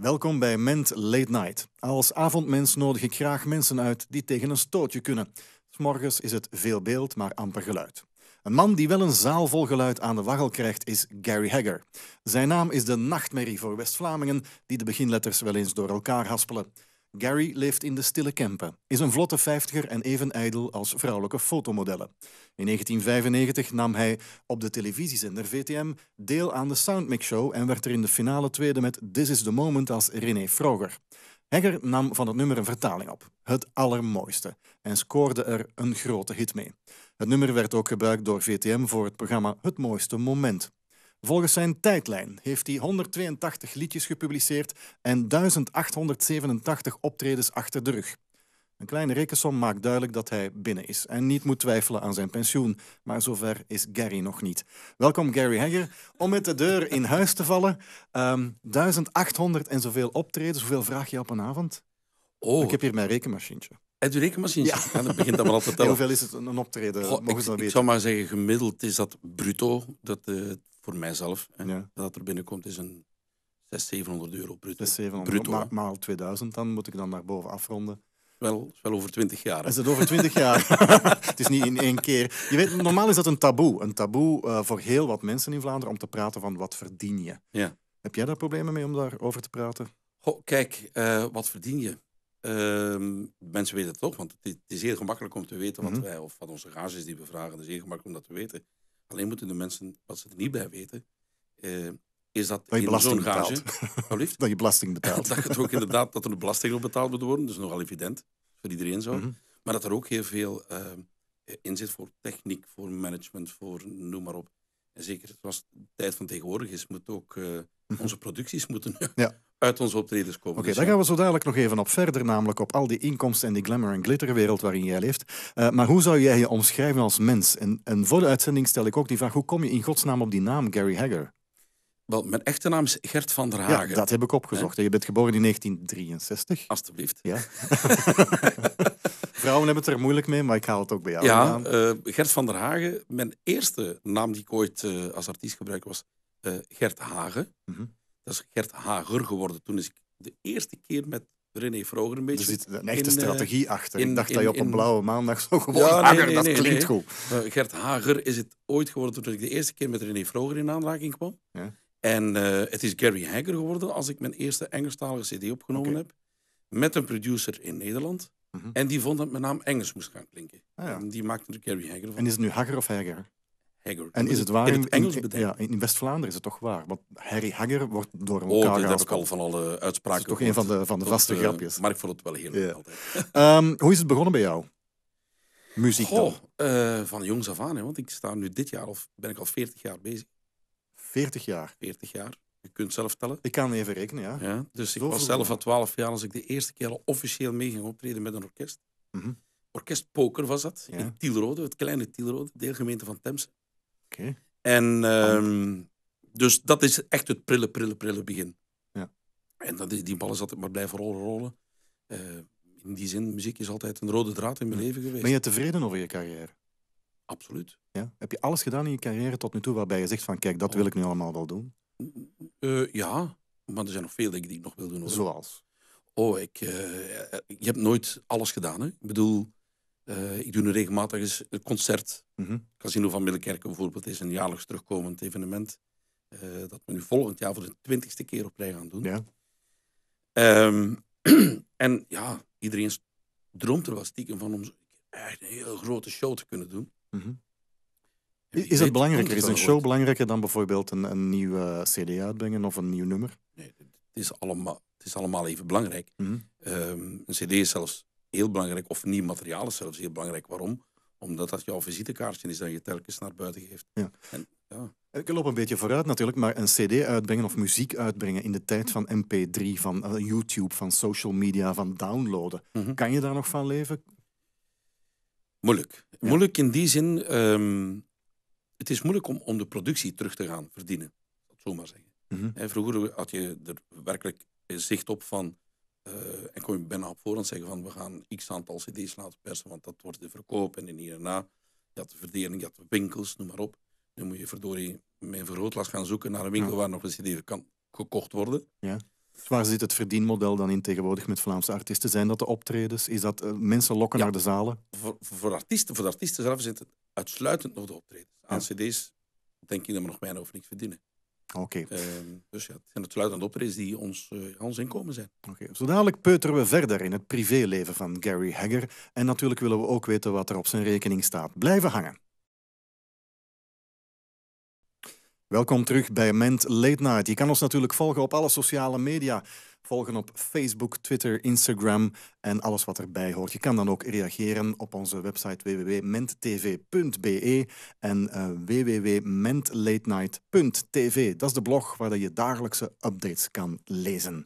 Welkom bij Ment Late Night. Als avondmens nodig ik graag mensen uit die tegen een stootje kunnen. Morgens is het veel beeld, maar amper geluid. Een man die wel een zaal vol geluid aan de waggel krijgt is Gary Hagger. Zijn naam is de nachtmerrie voor West-Vlamingen die de beginletters wel eens door elkaar haspelen. Gary leeft in de stille Kempen, is een vlotte vijftiger en even ijdel als vrouwelijke fotomodellen. In 1995 nam hij op de televisiezender VTM deel aan de Soundmix Show en werd er in de finale tweede met This is the Moment als René Froger. Hegger nam van het nummer een vertaling op, het allermooiste, en scoorde er een grote hit mee. Het nummer werd ook gebruikt door VTM voor het programma Het Mooiste Moment. Volgens zijn tijdlijn heeft hij 182 liedjes gepubliceerd en 1887 optredens achter de rug. Een kleine rekensom maakt duidelijk dat hij binnen is en niet moet twijfelen aan zijn pensioen. Maar zover is Gary nog niet. Welkom Gary Hegger. Om met de deur in huis te vallen, 1800 ehm, en zoveel optredens, hoeveel vraag je op een avond? Oh. Ik heb hier mijn rekenmachientje. En uw rekenmachine? Ja. ja dat begint dat al te tellen. hoeveel is het een optreden? Mogen ik, Ik zou maar zeggen, gemiddeld is dat bruto. Dat, uh, voor mijzelf, en ja. dat er binnenkomt, is een 600, 700 euro bruto. 600, bruto, maal 2000 dan, moet ik dan naar boven afronden. Wel, wel over 20 jaar. Is het over 20 jaar? het is niet in één keer. Je weet, normaal is dat een taboe. Een taboe eh, voor heel wat mensen in Vlaanderen om te praten van wat verdien je. Ja. Heb jij daar problemen mee om daarover te praten? kijk, eh, wat verdien je? Ehm, mensen weten het toch, want het is heel gemakkelijk om te weten wat mhm. wij of wat onze is die we vragen. Het is heel gemakkelijk om dat te weten. Alleen moeten de mensen, wat ze er niet bij weten, eh, is dat, dat je belasting betaalt. dat je belasting betaalt. dat, het ook inderdaad, dat er een belasting op betaald moet worden, dat is nogal evident, voor iedereen zo. Mhm. Maar dat er ook heel veel eh, in zit voor techniek, voor management, voor noem maar op. En zeker zoals de tijd van tegenwoordig is, moet ook eh, mhm. onze producties moeten ja. uit onze optredens komen. Oké, dus daar gaan we zo dadelijk nog even op verder, namelijk op al die inkomsten en die glamour en glitterwereld waarin jij leeft. Eh, maar hoe zou jij je omschrijven als mens? En, voor de uitzending stel ik ook die vraag, hoe kom je in godsnaam op die naam Gary Hagger? Wel, mijn echte naam is Gert van der Hagen. Ja, dat heb ik opgezocht. Je bent geboren in 1963. Alsjeblieft. Ja. Vrouwen hebben het er moeilijk mee, maar ik haal het ook bij jou. Ja, eh, Gert van der Hagen. Mijn eerste naam die ik ooit eh, als artiest gebruik was Gert Hagen. Mhm dat is Gert Hager geworden. Toen is ik de eerste keer met René Vroger een beetje... Er zit een echte eh, strategie achter. ik dacht dat je op een blauwe maandag zo geworden. ja, Hager, dat klinkt goed. Eh, Gert Hager is het ooit geworden toen ik de eerste keer met René Vroger in aanraking kwam. Ja. En eh, het is Gary Hager geworden als ik mijn eerste Engelstalige cd opgenomen heb. Met een producer in Nederland. Mhm. En die vond dat mijn naam Engels moest gaan klinken. Ah, en die maakte er Gary Hager van. En is het nu Hager of Hager? En is het waar? In, het Engels ja, in West-Vlaanderen is het toch waar. Want Harry Hagger wordt door oh, elkaar Oh, dat heb ik al van alle uitspraken Dat is toch een van de, van de vaste eh, grapjes. Maar ik vond het wel heel leuk ehm, hoe is het begonnen bij jou? Muziek toch? Eh, van jongs af aan. Hè, want ik sta nu dit jaar, of ben ik al 40 jaar bezig. 40 jaar? 40 jaar. Je kunt zelf tellen. Ik kan even rekenen, ja. ja dus ik was zelf al 12 jaar als ik de eerste keer al officieel mee ging optreden met een orkest. Mm Orkest Poker was dat, in Tielrode, het kleine Tielrode, deelgemeente van Temse. En ehm, dus dat is echt het prille, prille, prille begin. Ja. En dat die bal is altijd maar blijven rollen, rollen. Eh, in die zin, muziek is altijd een rode draad in mijn leven geweest. Ben je tevreden over je carrière? Absoluut. Ja? Heb je alles gedaan in je carrière tot nu toe waarbij je zegt van kijk, dat wil ik nu allemaal wel doen? Eh, ja, maar er zijn nog veel dingen die ik nog wil doen. Zoals? Oh, ik, eh, je hebt nooit alles gedaan. Hè? Ik bedoel, eh, ik doe nu regelmatig eens een concert. Mhm. Casino van Middelkerken bijvoorbeeld is een jaarlijks terugkomend evenement. Eh, dat we nu volgend jaar voor de twintigste keer op rij gaan doen. Ja. Ehm, en ja, iedereen droomt er wel stiekem van om echt een hele grote show te kunnen doen. Mhm. Is het belangrijker? Is een show belangrijker dan bijvoorbeeld een, een nieuwe CD uitbrengen of een nieuw nummer? Nee, het is allemaal, het is allemaal even belangrijk. Mhm. Ehm, een CD is zelfs heel belangrijk. Of nieuw materiaal is zelfs heel belangrijk. Waarom? Omdat dat jouw visitekaartje is dat je telkens naar buiten geeft. Ja. En, ja. Ik loop een beetje vooruit natuurlijk, maar een cd uitbrengen of muziek uitbrengen in de tijd van mp3, van eh, YouTube, van social media, van downloaden. Mhm. Kan je daar nog van leven? Moeilijk. Moeilijk in die zin, ehm, het is moeilijk om, om de productie terug te gaan verdienen. Zomaar zo maar zeggen. Mhm. Vroeger had je er werkelijk zicht op van eh, en kon je bijna op voorhand zeggen van we gaan x aantal cd's laten persen, want dat wordt de verkoop en hierna. Je had de verdeling, je had de winkels, noem maar op. Dan moet je verdorie mijn vergrootglas gaan zoeken naar een winkel waar nog een cd kan gekocht worden. Ja. Dus waar zit het verdienmodel dan in tegenwoordig met Vlaamse artiesten? Zijn dat de optredens? Is dat eh, mensen lokken naar de zalen? Voor, artiesten, voor de artiesten zelf zit het uitsluitend nog de optredens. Aan cd's denk ik dat we nog bijna over niks verdienen. Oké. Ehm, dus ja, het zijn het sluitende optredens die ons, eh, ons inkomen zijn. Oké. Okay. Zo dadelijk peuteren we verder in het privéleven van Gary Hagger. En natuurlijk willen we ook weten wat er op zijn rekening staat. Blijven hangen. Welkom terug bij Ment Late Night. Je kan ons natuurlijk volgen op alle sociale media. Volgen op Facebook, Twitter, Instagram en alles wat erbij hoort. Je kan dan ook reageren op onze website www.menttv.be en uh, eh, www.mentlatenight.tv. Dat is de blog waar je dagelijkse updates kan lezen.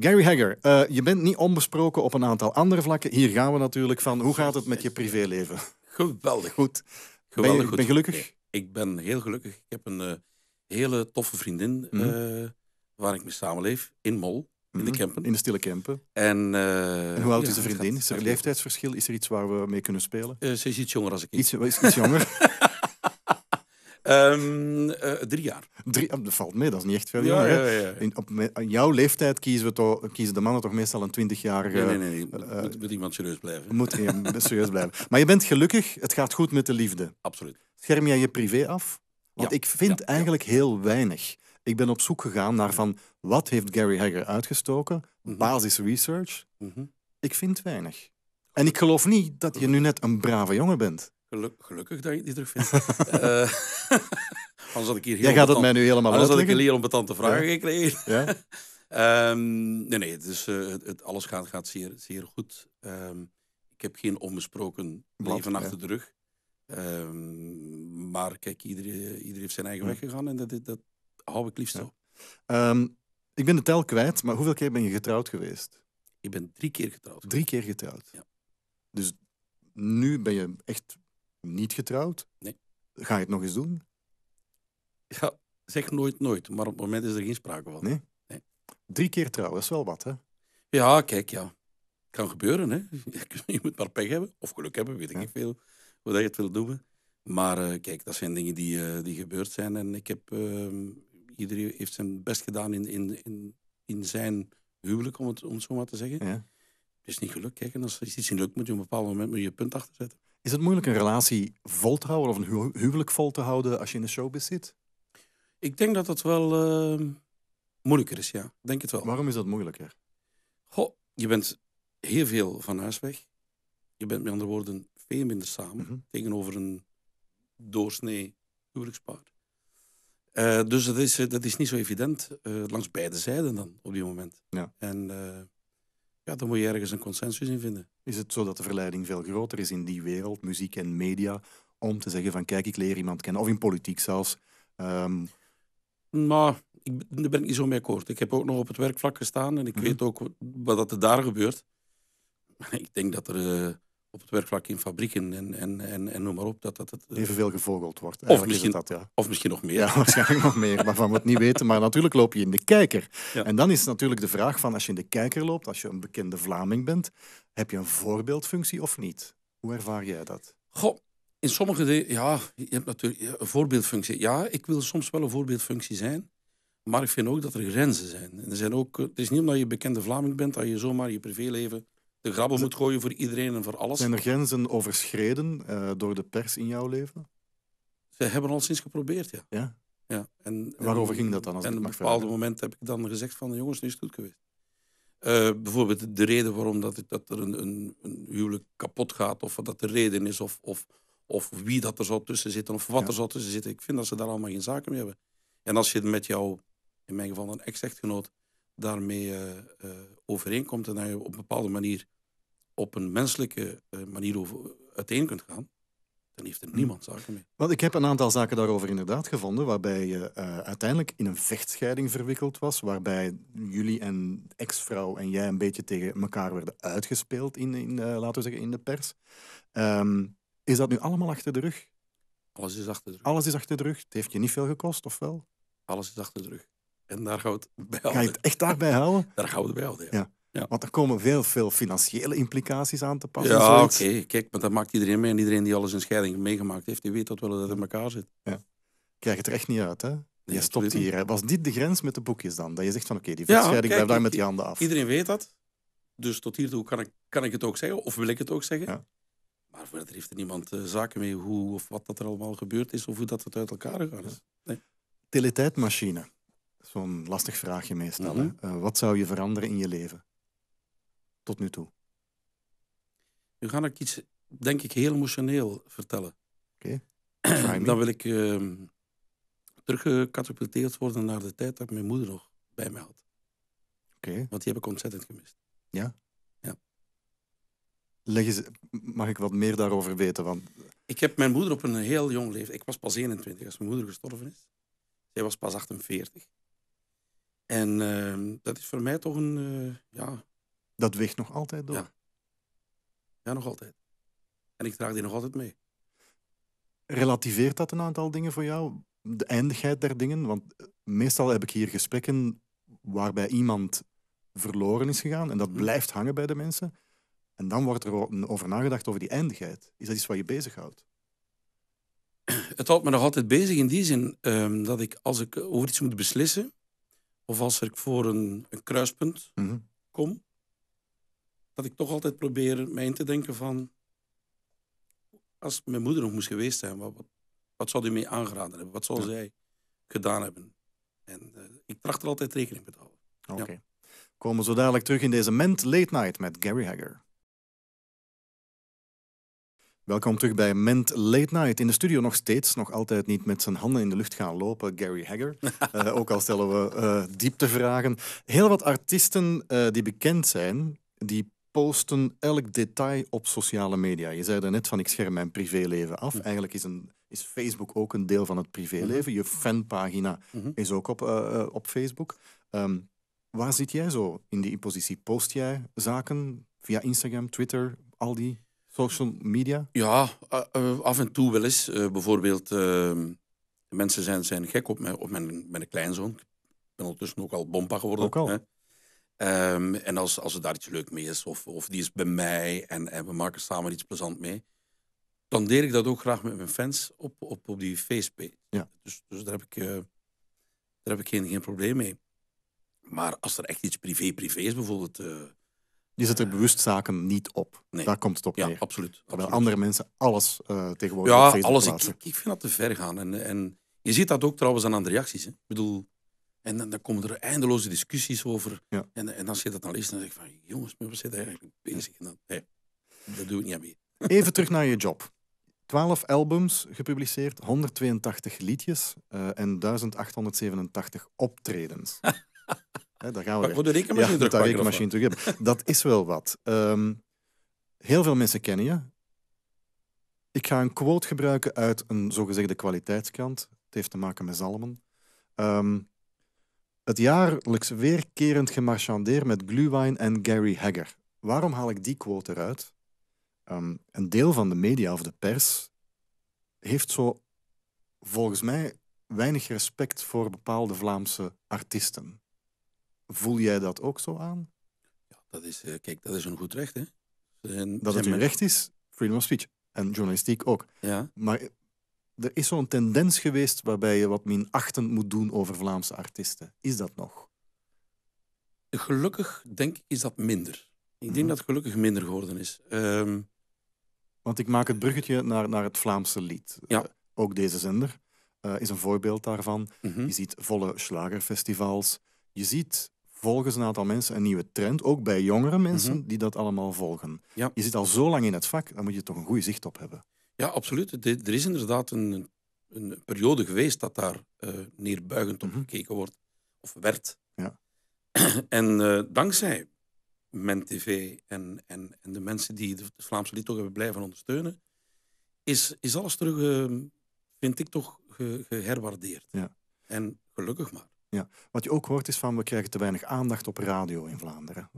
Gary Hagger, eh, je bent niet onbesproken op een aantal andere vlakken. Hier gaan we natuurlijk van. Hoe gaat het met je privéleven? Geweldig. Goed. Geweldig ben je, Ben gelukkig? ik ben heel gelukkig. Ik heb een eh, hele toffe vriendin mhm. eh, waar ik mee samenleef in Mol. In de mhm. Kempen. In de Stille Kempen. En, eh, hoe oud is de vriendin? Is er een leeftijdsverschil? Is er iets waar we mee kunnen spelen? ze is iets jonger als ik. Iets, is iets jonger. Ehm, eh, drie jaar. Drie, oh, dat valt mee, dat is niet echt veel ja, in, op, jouw leeftijd kiezen, we toch, kiezen de mannen toch meestal een twintigjarige... Nee, nee, nee. Eh, moet, iemand serieus blijven. Moet iemand serieus blijven. Maar je bent gelukkig, het gaat goed met de liefde. Absoluut. Scherm jij je privé af? Want ik vind eigenlijk heel weinig. Ik ben op zoek gegaan naar van, wat heeft Gary Hagger uitgestoken? Mhm. Basis research. Mhm. Ik vind weinig. En ik geloof niet dat je mhm. nu net een brave jongen bent gelukkig dat je die terug uh, anders had ik hier heel Jij gaat het mij nu helemaal Anders had ik hier onbetante vragen ja. gekregen. Ja? um, nee, nee, dus, uh, het, het, alles gaat, gaat zeer, zeer goed. Um, ik heb geen onbesproken leven achter de rug. Um, maar kijk, iedereen, heeft zijn eigen weg gegaan en dat, dat, dat hou ik liefst zo. ik ben de tel kwijt, maar hoeveel keer ben je getrouwd geweest? Ik ben drie keer getrouwd. Drie keer getrouwd? Ja. Dus nu ben je echt niet getrouwd. Nee. Ga je het nog eens doen? Ja, zeg nooit nooit, maar op het moment is er geen sprake van. Nee? nee. Drie keer trouwen, dat is wel wat, hè? Ja, kijk, ja. Kan gebeuren, hè. Je moet maar pech hebben, of geluk hebben, weet ik niet veel, hoe dat je het wil doen. Maar eh, kijk, dat zijn dingen die, eh, die gebeurd zijn. En ik heb... Ehm, iedereen heeft zijn best gedaan in, in, in, in zijn huwelijk, om het, om zo maar te zeggen. Ja. Het is niet gelukt. Kijk, en als iets niet lukt, moet je op een bepaald moment moet je punt achterzetten. Is het moeilijk een relatie vol te houden of een huwelijk vol te houden als je in de showbiz zit? Ik denk dat dat wel uh, moeilijker is, ja. Denk het wel. Waarom is dat moeilijker? Goh, je bent heel veel van huis weg. Je bent met andere woorden veel minder samen mhm. tegenover een doorsnee huwelijkspaar. Eh, dus dat is, eh, dat is niet zo evident eh, langs beide zijden dan op dit moment. Ja. En ja, dan moet je ergens een consensus in vinden. Is het zo dat de verleiding veel groter is in die wereld, muziek en media, om te zeggen van kijk, ik leer iemand kennen, of in politiek zelfs? Um... ik, daar ben ik niet zo mee akkoord. Ik heb ook nog op het werkvlak gestaan en ik mhm. weet ook wat er daar gebeurt. ik denk dat er... Eh, op het werkvlak in fabrieken en, en, en, en noem maar op. Dat, dat het, eh, Evenveel gevogeld wordt. Of misschien, dat, ja. of misschien nog meer. Ja, waarschijnlijk nog meer, waarvan we het niet weten. Maar natuurlijk loop je in de kijker. En dan is natuurlijk de vraag van als je in de kijker loopt, als je een bekende Vlaming bent, heb je een voorbeeldfunctie of niet? Hoe ervaar jij dat? Goh, in sommige dingen, ja, je hebt natuurlijk een voorbeeldfunctie. Ja, ik wil soms wel een voorbeeldfunctie zijn. Maar ik vind ook dat er grenzen zijn. er zijn ook, eh, het is niet omdat je bekende Vlaming bent dat je zomaar je privéleven de grabbel moet gooien voor iedereen en voor alles. Zijn er grenzen overschreden eh, door de pers in jouw leven? Ze hebben al sinds geprobeerd, ja. ja? ja. En, Waarover ging dat dan? Als en op een bepaalde moment heb ik dan gezegd van, jongens, nu is het goed geweest. Eh, bijvoorbeeld de reden waarom dat, dat er een, een, een, huwelijk kapot gaat, of dat de reden is, of, of, of wie dat er zou tussen zitten, of wat er zou tussen zitten. Ik vind dat ze daar allemaal geen zaken mee hebben. En als je met jou, in mijn geval een ex-echtgenoot, daarmee eh, eh, overeenkomt en dat je op een bepaalde manier op een menselijke eh, manier over, uiteen kunt gaan, dan heeft er hm. niemand zaken mee. Want ik heb een aantal zaken daarover inderdaad gevonden, waarbij je uiteindelijk in een vechtscheiding verwikkeld was, waarbij jullie en ex-vrouw en jij een beetje tegen elkaar werden uitgespeeld in, in laten we zeggen, in de pers. Ehm, is dat nu allemaal achter de rug? Alles is achter de rug. Alles is achter de rug. Het heeft je niet veel gekost, of wel? Alles is achter de rug. En daar gaan we het bij houden. Ga je het echt daarbij houden? Daar gaan we het bij houden, ja. ja. Want er komen veel, veel financiële implicaties aan te passen. Ja, oké. Kijk, maar dat maakt iedereen mee. En iedereen die alles een scheiding meegemaakt heeft, die weet dat wel dat het in elkaar zit. Ja. Krijg het er echt niet uit, hè? je stopt hier. Hè? Was dit de grens met de boekjes dan? Dat je zegt van oké, die scheiding blijft daar met die handen af. Iedereen weet dat. Dus tot hiertoe kan ik, kan ik het ook zeggen, of wil ik het ook zeggen. Maar verder heeft er niemand eh, zaken mee hoe of wat dat er allemaal gebeurd is of hoe dat het uit elkaar gegaan is. Nee. Teletijdmachine. Zo'n lastig vraagje meestal. Mm wat zou je veranderen in je leven? Tot nu toe. Nu ga ik iets, denk ik, heel emotioneel vertellen. Oké. Dan wil ik uh, teruggecatapulteerd worden naar de tijd dat mijn moeder nog bij mij had. Oké. Want die heb ik ontzettend gemist. Ja? Ja. mag ik wat meer daarover weten? Want... Ik heb mijn moeder op een heel jong leeftijd... Ik was pas 21 als mijn moeder gestorven is. Zij was pas 48. En ehm, dat is voor mij toch een, eh, ja... Dat weegt nog altijd door? Ja. ja. nog altijd. En ik draag die nog altijd mee. Relativeert dat een aantal dingen voor jou? De eindigheid der dingen? Want eh, meestal heb ik hier gesprekken waarbij iemand verloren is gegaan en dat mhm. blijft hangen bij de mensen. En dan wordt er over nagedacht over die eindigheid. Is dat iets wat je bezighoudt? Het houdt me nog altijd bezig in die zin ehm, dat ik, als ik over iets moet beslissen, of als ik voor een, een kruispunt mhm. kom, dat ik toch altijd probeer mij in te denken van, als mijn moeder nog moest geweest zijn, wat, wat, zou die mee aangeraden hebben? Wat zou zij gedaan hebben? En eh, ik tracht er altijd rekening mee te houden. Oké. Komen we zo dadelijk terug in deze Ment Late Night met Gary Hagger. Welkom terug bij Ment Late Night. In de studio nog steeds, nog altijd niet met zijn handen in de lucht gaan lopen, Gary Hagger. Eh, ook al stellen we uh, dieptevragen. Heel wat artiesten eh, die bekend zijn, die posten elk detail op sociale media. Je zei net van ik scherm mijn privéleven af. Mhm. Eigenlijk is, een, is Facebook ook een deel van het privéleven. Mhm. Je fanpagina mhm. is ook op, op Facebook. Ehm, waar zit jij zo in die positie? Post jij zaken via Instagram, Twitter, al die Social media? Ja, eh, eh, af en toe wel eens. Eh, bijvoorbeeld, mensen zijn, zijn gek op, mijn, op mijn, mijn kleinzoon. Ik ben ondertussen ook al bompa geworden. Hè? Ehm, en als, als er daar iets leuk mee is, of, of die is bij mij en, en we maken samen iets plezant mee, dan deel ik dat ook graag met mijn fans op, op, op die Facebook. Ja. Dus, dus daar heb ik, daar heb ik geen, geen probleem mee. Maar als er echt iets privé-privé is, bijvoorbeeld je zet er bewust zaken niet op. Nee. Daar komt het op ja, Absoluut, Terwijl andere mensen alles uh, tegenwoordig ja, op Facebook alles. Ik, vind dat te ver gaan. En, en je ziet dat ook trouwens aan, de reacties. Hè. Ik bedoel, en dan, dan, komen er eindeloze discussies over. Ja. En, en, als je dat dan leest, dan zeg je van... Jongens, we zitten eigenlijk bezig? En dan, nee, dat doe ik niet aan Even terug naar je job. 12 albums gepubliceerd, 182 liedjes eh, en 1887 optredens. Dat gaan we Pak voor de rekenmachine ja, terug. De rekenmachine terug hebben. Dat is wel wat. Ehm, heel veel mensen kennen je. Ik ga een quote gebruiken uit een zogezegde kwaliteitskrant. Het heeft te maken met zalmen. Ehm, het jaarlijks weerkerend gemarchandeer met Gluwijn en Gary Hagger. Waarom haal ik die quote eruit? Ehm, een deel van de media of de pers heeft zo volgens mij weinig respect voor bepaalde Vlaamse artiesten. Voel jij dat ook zo aan? Ja, dat is, eh, kijk, dat is een goed recht. Hè? dat het een recht is, freedom of speech. En journalistiek ook. Ja. Maar eh, er is zo'n tendens geweest waarbij je wat minachtend moet doen over Vlaamse artiesten. Is dat nog? Gelukkig, denk ik, is dat minder. Ik denk mhm. dat het gelukkig minder geworden is. Ehm, Want ik maak het bruggetje naar, naar het Vlaamse lied. Eh, ja. ook deze zender is een voorbeeld daarvan. Mhm. Je ziet volle slagerfestivals. Je ziet volgens een aantal mensen een nieuwe trend. Ook bij jongere mensen mhm. die dat allemaal volgen. Je zit al zo lang in het vak, dan moet je toch een goede zicht op hebben. Ja, absoluut. er is inderdaad een, een, periode geweest dat daar uh, neerbuigend op mhm. gekeken wordt. Of werd. Ja. en eh, dankzij MenTV en, en, en de mensen die de Vlaamse lied toch hebben blijven ondersteunen, is, is alles terug, ehm, vind ik toch, geherwaardeerd. Ja. En gelukkig maar. Wat je ook hoort is van we krijgen te weinig aandacht op radio in Vlaanderen.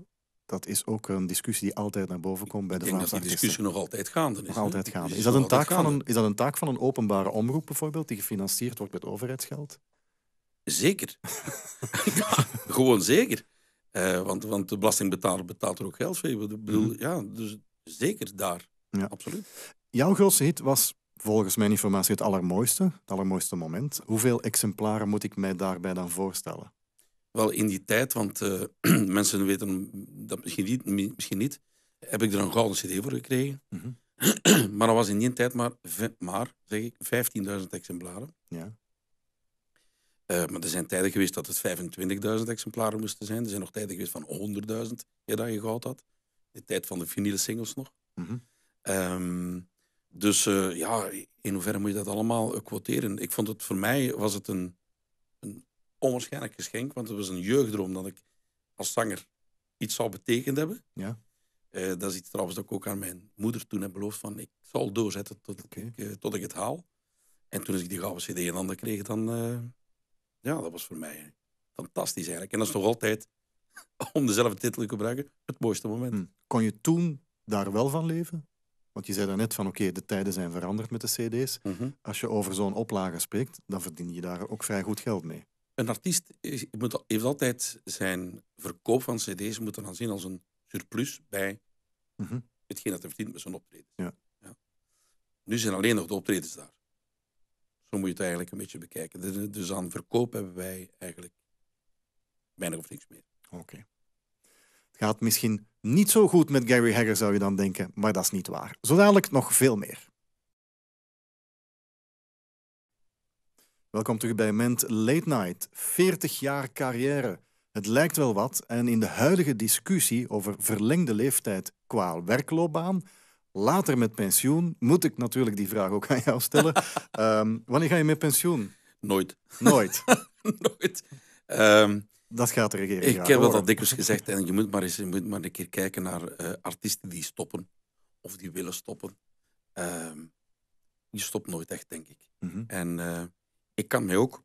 Dat is ook een discussie die altijd naar boven komt bij de Vlaamse artiesten. die discussie nog altijd gaande is. Nog altijd gaande. Is dat, een taak van een, is dat een taak van een openbare omroep bijvoorbeeld, die gefinancierd wordt met overheidsgeld? Zeker. gewoon zeker. Eh, want, want de belastingbetaler betaalt er ook geld voor. Ik bedoel, mhm. ja, dus zeker daar. Ja. Absoluut. Jouw grootste hit was volgens mijn informatie het allermooiste, het allermooiste moment. Hoeveel exemplaren moet ik mij daarbij dan voorstellen? Wel, in die tijd, want eh, mensen weten dat misschien niet, misschien niet, heb ik er een gouden cd voor gekregen. Mhm. maar dat was in die tijd maar, maar zeg ik, 15.000 exemplaren. Ja. Eh, maar er zijn tijden geweest dat het 25.000 exemplaren moesten zijn. Er zijn nog tijden geweest van 100.000 ja, dat je goud had. De tijd van de vinyl singles nog. Mm dus eh, ja, in hoeverre moet je dat allemaal quoteren? Ik vond het voor mij was het een, een onwaarschijnlijk geschenk, want het was een jeugddroom dat ik als zanger iets zou betekend hebben. Ja. Eh, dat is iets trouwens dat ik ook aan mijn moeder toen heb beloofd van ik zal doorzetten tot, ik, eh, tot ik het haal. En toen ik die gouden cd in handen kreeg, dan uh, ja, dat was voor mij fantastisch eigenlijk. En dat is nog altijd, om dezelfde titel te gebruiken, het mooiste moment. Hm. Kon je toen daar wel van leven? Want je zei net van oké, de tijden zijn veranderd met de cd's. Mhm. Als je over zo'n oplage spreekt, dan verdien je daar ook vrij goed geld mee. Een artiest heeft altijd zijn verkoop van cd's moeten dan zien als een surplus bij mhm. hetgeen dat hij verdient met zijn optredens. Ja. Ja. Nu zijn alleen nog de optredens daar. Zo moet je het eigenlijk een beetje bekijken. Dus aan verkoop hebben wij eigenlijk weinig of niks meer. Oké gaat misschien niet zo goed met Gary Hagger, zou je dan denken, maar dat is niet waar. Zo dadelijk nog veel meer. Welkom terug bij Ment Late Night. 40 jaar carrière. Het lijkt wel wat en in de huidige discussie over verlengde leeftijd qua werkloopbaan, later met pensioen, moet ik natuurlijk die vraag ook aan jou stellen. Ehm, wanneer ga je met pensioen? Nooit. Nooit? Nooit. Um, dat gaat de regering Ik heb dat al dikwijls gezegd. En je moet maar eens je moet maar een keer kijken naar eh, artiesten die stoppen. Of die willen stoppen. Ehm, je stopt nooit echt, denk ik. Mhm. En eh, ik kan mij ook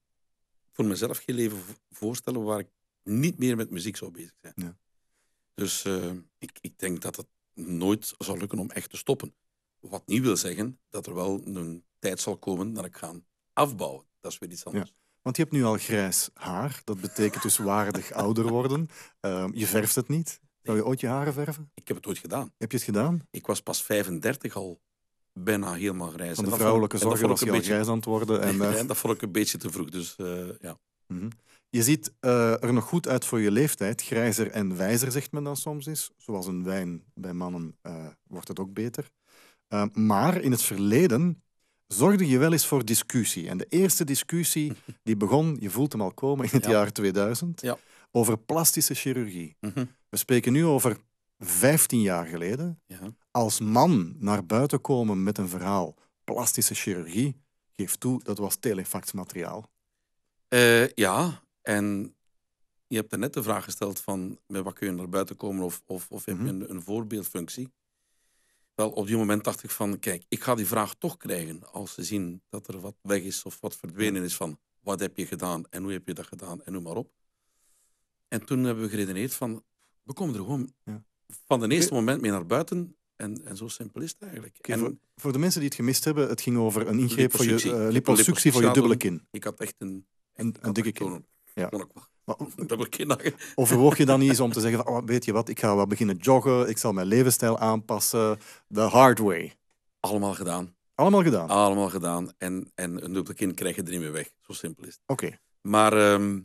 voor mezelf geen leven voorstellen waar ik niet meer met muziek zou bezig zijn. Ja. Dus eh, ik, ik denk dat het nooit zal lukken om echt te stoppen. Wat niet wil zeggen dat er wel een tijd zal komen dat ik ga afbouwen. Dat is weer iets anders. Want je hebt nu al grijs haar. Dat betekent dus waardig ouder worden. Ehm, je verft het niet. Zou je ooit je haren verven? Ik heb het ooit gedaan. Heb je het gedaan? Ik was pas 35 al bijna helemaal grijs. Van de vrouwelijke zorg dat je beetje... grijs aan het worden. En, eh, dat vond ik een beetje te vroeg. Dus, eh, ja. Mhm. Je ziet eh, er nog goed uit voor je leeftijd. Grijzer en wijzer, zegt men dan soms is. Zoals een wijn bij mannen wordt het ook beter. Ehm, maar in het verleden zorgde je wel eens voor discussie. En de eerste discussie die begon, je voelt hem al komen, in het jaar 2000, over plastische chirurgie. Mhm. We spreken nu over 15 jaar geleden. Als man naar buiten komen met een verhaal, plastische chirurgie, geef toe, dat was telefactmateriaal. Uh, eh, ja, en je hebt er net de vraag gesteld van met wat kun je naar buiten komen of, of, of heb je mhm. een, een voorbeeldfunctie. Wel, op die moment dacht ik van, kijk, ik ga die vraag toch krijgen als ze zien dat er wat weg is of wat verdwenen is van wat heb je gedaan en hoe heb je dat gedaan en noem maar op. En toen hebben we geredeneerd van, we komen er gewoon ja. van de eerste moment mee naar buiten en, en zo simpel is het eigenlijk. en, voor, de mensen die het gemist hebben, het ging over een ingreep voor je uh, liposuctie eh, voor je dubbele kin. Ik had echt een, echt, een, een dikke kin. Ja. Of overwoog je dan iets om te zeggen, oh, weet je wat, ik ga wel beginnen joggen, ik zal mijn levensstijl aanpassen, the hard way? Allemaal gedaan. Allemaal gedaan? Allemaal gedaan. En, en een dubbele kind krijg je er niet meer weg. Zo simpel is het. Oké. Maar ehm,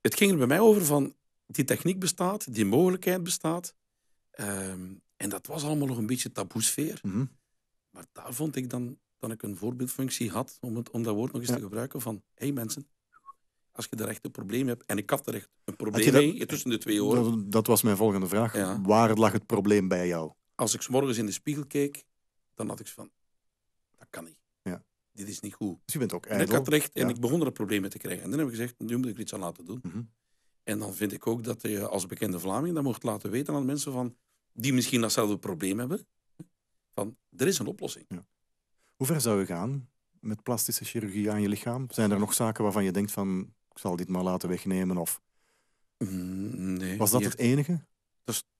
het ging er bij mij over van, die techniek bestaat, die mogelijkheid bestaat. Ehm, en dat was allemaal nog een beetje taboesfeer. Mhm. Maar daar vond ik dan dat ik een voorbeeldfunctie had, om, het, om dat woord nog eens te gebruiken, van, hey mensen, als je daar echt een probleem hebt. En ik had er echt een probleem mee, tussen de twee oren. Dat, dat was mijn volgende vraag. Waar lag het probleem bij jou? Als ik morgens in de spiegel keek, dan had ik van, dat kan niet. Ja. Dit is niet goed. Dus je bent ook En ik had recht en ik begon er problemen probleem mee te krijgen. En dan heb ik gezegd, nu moet ik er iets aan laten doen. Mhm. En dan vind ik ook dat je eh, als bekende Vlaming dat mocht laten weten aan mensen van, die misschien datzelfde probleem hebben. Van, er is een oplossing. Ja. Hoe ver zou je gaan met plastische chirurgie aan je lichaam? Zijn er nog zaken waarvan je denkt van, zal dit maar laten wegnemen? Of... Mm, nee, was dat het enige?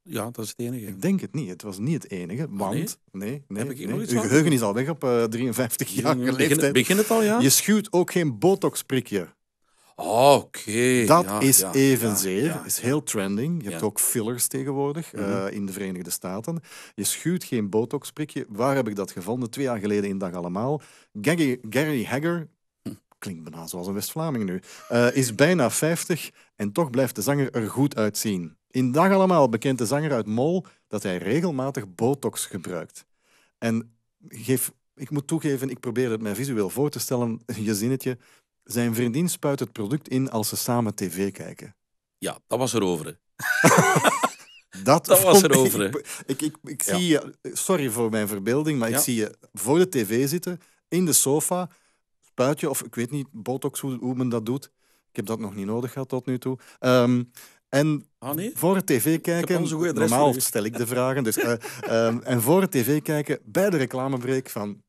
ja, dat is het enige. Ik denk het niet. Het was niet het enige, ah, want... Nee? Nee, Heb ik geheugen is al weg op 53 eh, jaar Begin het al, ja? Je schuwt ook geen botoxprikje. Ah, oké. Dat is evenzeer. Ja, is heel trending. Je hebt ook fillers tegenwoordig eh, mhm. in de Verenigde Staten. Je schuwt geen botoxprikje. Waar heb ik dat gevonden? Twee jaar geleden in Dag Allemaal. Gary, Gary Hagger, klinkt bijna zoals een West-Vlaming nu, eh, is bijna 50 en toch blijft de zanger er goed uitzien. In Dag Allemaal bekent de zanger uit Mol dat hij regelmatig botox gebruikt. En geef, ik moet toegeven, ik probeer het mij visueel voor te stellen, je zinnetje. Zijn vriendin spuit het product in als ze samen tv kijken. Ja, dat was erover. Dat, dat was erover. Ik, ik, ik, zie je, sorry voor mijn verbeelding, maar ik zie je voor de tv zitten, in de sofa, spuitje of ik weet niet, botox, hoe, hoe, men dat doet. Ik heb dat nog niet nodig gehad tot nu toe. Ehm, en ah, voor het tv kijken, normaal stel ik de vragen, dus, eh, ehm, en voor het tv kijken, bij de reclamebreek van,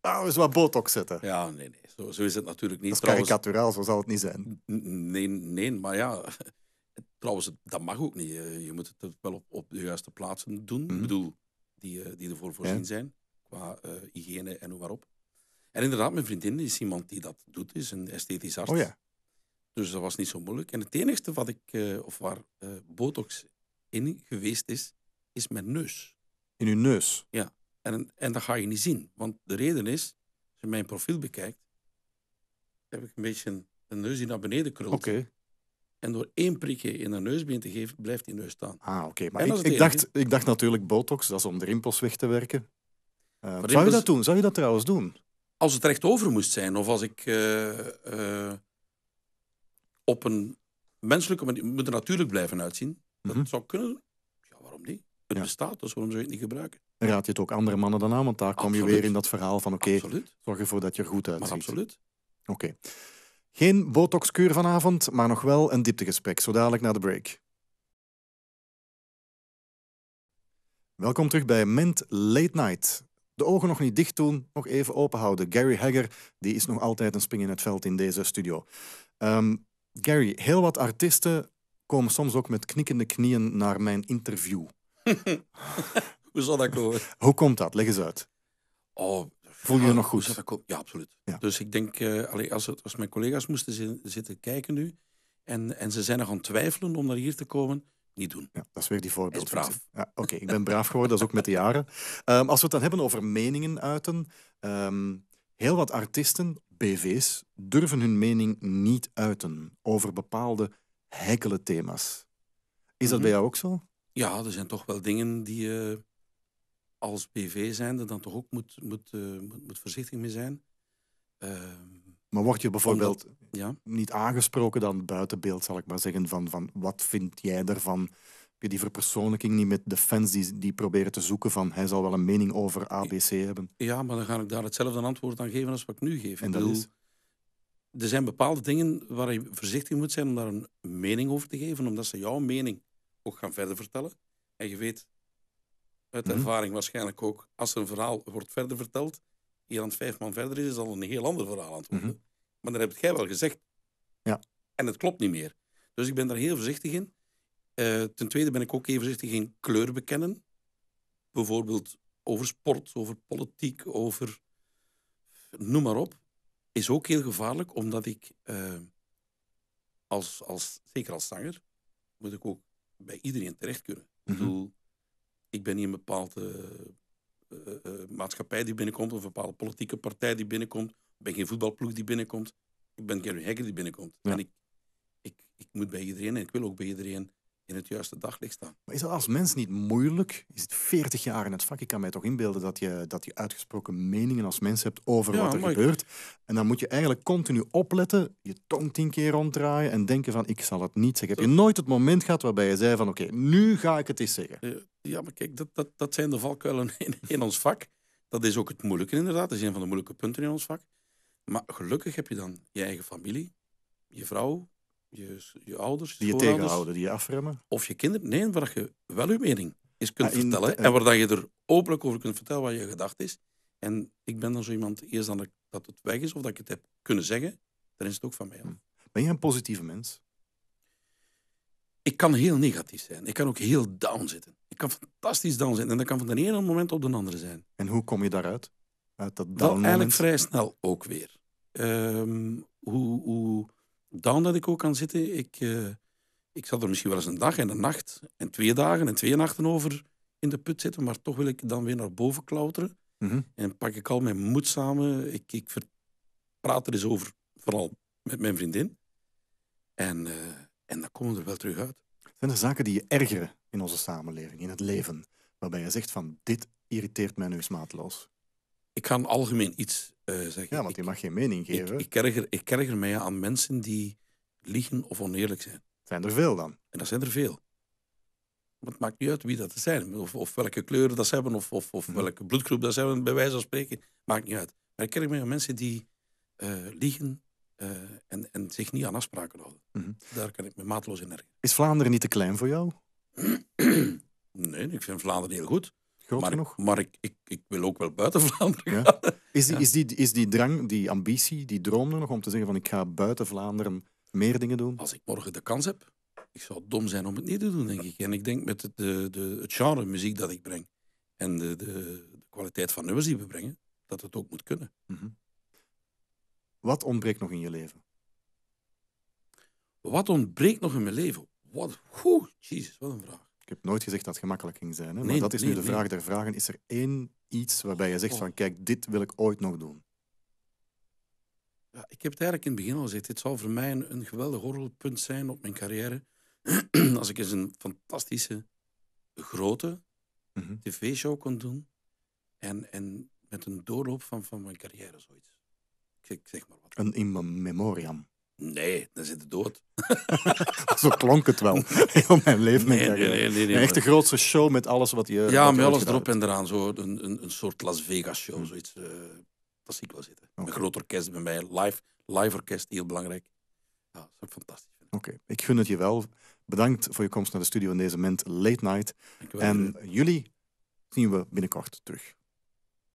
ah, eens wat botox zetten. Ja, nee, nee, zo, zo is het natuurlijk niet. Dat is karikaturaal, zo zal het niet zijn. Nee, nee, maar ja, trouwens, dat mag ook niet. Eh. Je moet het wel op, op de juiste plaatsen doen, ik mhm. bedoel, die, eh, die ervoor voorzien zijn, qua hygiëne en hoe waarop en inderdaad, mijn vriendin is iemand die dat doet, is een esthetisch arts. Oh ja. Dus dat was niet zo moeilijk. En het enige wat ik, eh, of waar eh, botox in geweest is, is mijn neus. In uw neus? Ja. En, en dat ga je niet zien. Want de reden is, als je mijn profiel bekijkt, heb ik een beetje een neus die naar beneden krult. Oké. En door één prikje in de neusbeen te geven, blijft die neus staan. Ah, oké. Maar ik, ik dacht, ik dacht natuurlijk botox, dat is om de rimpels weg te werken. Eh, zou je dat doen? Zou je dat trouwens doen? als het rechtover moest zijn of als ik eh, eh, op een menselijke manier moet er natuurlijk blijven uitzien. Dat mhm. zou kunnen. Ja, waarom niet? Het bestaat, dus waarom zou je het niet gebruiken? raad je het ook andere mannen dan aan? Want daar kom je weer in dat verhaal van oké, zorg ervoor dat je er goed uitziet. absoluut. Oké. Geen botoxkuur vanavond, maar nog wel een dieptegesprek. Zo dadelijk na de break. Welkom terug bij Mint Late Night. De ogen nog niet dicht doen, nog even open houden. Gary Hagger die is nog altijd een spring in het veld in deze studio. Ehm, Gary, heel wat artiesten komen soms ook met knikkende knieën naar mijn interview. Hoe zal dat komen? Hoe komt dat? Leg eens uit. Oh, Voel je je nog goed? ja, absoluut. Dus ik denk, eh, als, het, als mijn collega's moesten zitten kijken nu en, en ze zijn nog aan het twijfelen om naar hier te komen, niet doen. Ja, dat is weer die voorbeeld. Ja, Oké, ik ben braaf geworden, dat is ook met de jaren. Ehm, als we het dan hebben over meningen uiten, ehm, heel wat artiesten, BV's, durven hun mening niet uiten over bepaalde heikele thema's. Is dat mhm. bij jou ook zo? Ja, er zijn toch wel dingen die je eh, als BV zijnde dan toch ook moet, moet, eh, moet, voorzichtig mee zijn. Uh, maar word je bijvoorbeeld niet aangesproken dan buiten beeld, zal ik maar zeggen, van, van wat vind jij ervan? Heb je die verpersoonlijking niet met de fans die, die proberen te zoeken van hij zal wel een mening over ABC hebben? Ja, maar dan ga ik daar hetzelfde antwoord aan geven als wat ik nu geef. En dat is... Er zijn bepaalde dingen waar je voorzichtig moet zijn om daar een mening over te geven, omdat ze jouw mening ook gaan verder vertellen. En je weet uit mhm. ervaring waarschijnlijk ook, als er een verhaal wordt verder verteld, hier aan het vijf man verder is, is al een heel ander verhaal aan het worden. Mhm. Maar dat heb jij wel gezegd. Ja. En het klopt niet meer. Dus ik ben daar heel voorzichtig in. Eh, ten tweede ben ik ook heel voorzichtig in kleur bekennen. Bijvoorbeeld over sport, over politiek, over noem maar op. Is ook heel gevaarlijk, omdat ik, eh, als, als, zeker als zanger, moet ik ook bij iedereen terecht kunnen. Ik mhm. bedoel, ik ben niet een bepaalde eh, maatschappij die binnenkomt, of een bepaalde politieke partij die binnenkomt, ben geen voetbalploeg die binnenkomt. Ik ben Gary hekker die binnenkomt. En ik, ik, ik moet bij iedereen en ik wil ook bij iedereen in het juiste daglicht staan. Maar is dat als mens niet moeilijk? Is het 40 jaar in het vak? Ik kan mij toch inbeelden dat je, dat je uitgesproken meningen als mens hebt over wat er gebeurt. En dan moet je eigenlijk continu opletten, je tong tien keer ronddraaien en denken van ik zal het niet zeggen. Heb je nooit het moment gehad waarbij je zei van oké, nu ga ik het eens zeggen? Eh, ja, maar kijk, dat, dat, dat zijn de valkuilen in, in ons vak. Dat is ook het moeilijke inderdaad. Dat is een van de moeilijke punten in ons vak. Maar gelukkig heb je dan je eigen familie, je vrouw, je, je ouders, je Die je tegenhouden, die je afremmen. Of je kinderen. Nee, waar je wel je mening is kunt ah, vertellen. en waar dat je er openlijk over kunt vertellen wat je gedacht is. En ik ben dan zo iemand, eerst dan dat het weg is of dat ik het heb kunnen zeggen, dan is het ook van mij. Hmm. Ben je een positieve mens? Ik kan heel negatief zijn. Ik kan ook heel down zitten. Ik kan fantastisch down zitten. En dat kan van de ene moment op de andere zijn. En hoe kom je daaruit? Uit dat eigenlijk vrij snel ook weer. Ehm, hoe, hoe down dat ik ook kan zitten, ik, uh, ik zal er misschien wel eens een dag en een nacht en twee dagen en twee nachten over in de put zitten, maar toch wil ik dan weer naar boven klauteren. Mhm. En pak ik al mijn moed samen. Ik, ik praat er eens over, vooral met mijn vriendin. En, eh, en dan komen we er wel terug uit. Zijn er zaken die je ergeren in onze samenleving, in het leven, waarbij je zegt van dit irriteert mij nu ik kan algemeen iets eh, zeggen. Ja, want die mag geen mening geven. Ik, ik, kerger, ik mij aan mensen die liegen of oneerlijk zijn. Zijn er veel dan? En dat zijn er veel. Maar het maakt niet uit wie dat zijn. Of, of welke kleuren dat ze hebben, of, of, of mhm. welke bloedgroep dat ze hebben, bij wijze van spreken. Maakt niet uit. Maar ik kerger mij aan mensen die eh, liegen eh, en, en zich niet aan afspraken houden. Mhm. Daar kan ik me maatloos in ergeren. Is Vlaanderen niet te klein voor jou? nee, ik vind Vlaanderen heel goed. Groot maar, genoeg? Maar ik, ik, ik, wil ook wel buiten Vlaanderen gaan. Is, die, is, die, is die drang, die ambitie, die droom er nog om te zeggen van ik ga buiten Vlaanderen meer dingen doen? Als ik morgen de kans heb, ik zou dom zijn om het niet te doen, denk ik. En ik denk met het, de, de, het genre muziek dat ik breng en de, de, de, kwaliteit van nummers die we brengen, dat het ook moet kunnen. Mhm. Wat ontbreekt nog in je leven? Wat ontbreekt nog in mijn leven? Wat, Oeh, jezus, wat een vraag nooit gezegd dat het gemakkelijk ging zijn. Hè? Maar dat is nu de vraag der vragen. Is er één iets waarbij je zegt oh. van kijk, dit wil ik ooit nog doen? Ja, ik heb het eigenlijk in het begin al gezegd. Dit zal voor mij een, geweldig horrelpunt zijn op mijn carrière. Als ik eens een fantastische, grote mhm. tv-show kon doen. En, en met een doorloop van, van mijn carrière zoiets. Ik, zeg maar wat. Een in memoriam. Nee, dan zit het dood. Zo klonk het wel. Heel mijn leven. Nee, nee, nee, nee, Echt de grootste show met alles wat je. Ja, met alles erop en eraan. Zo een, een, een soort Las Vegas show, mm. zoiets. Uh, dat zie wel zitten. Een groot orkest bij mij. Live, live orkest, heel belangrijk. Ja, dat is ook fantastisch. Oké, ik gun het je wel. Bedankt voor je komst naar de studio in deze moment, Late Night. En jullie zien we binnenkort terug.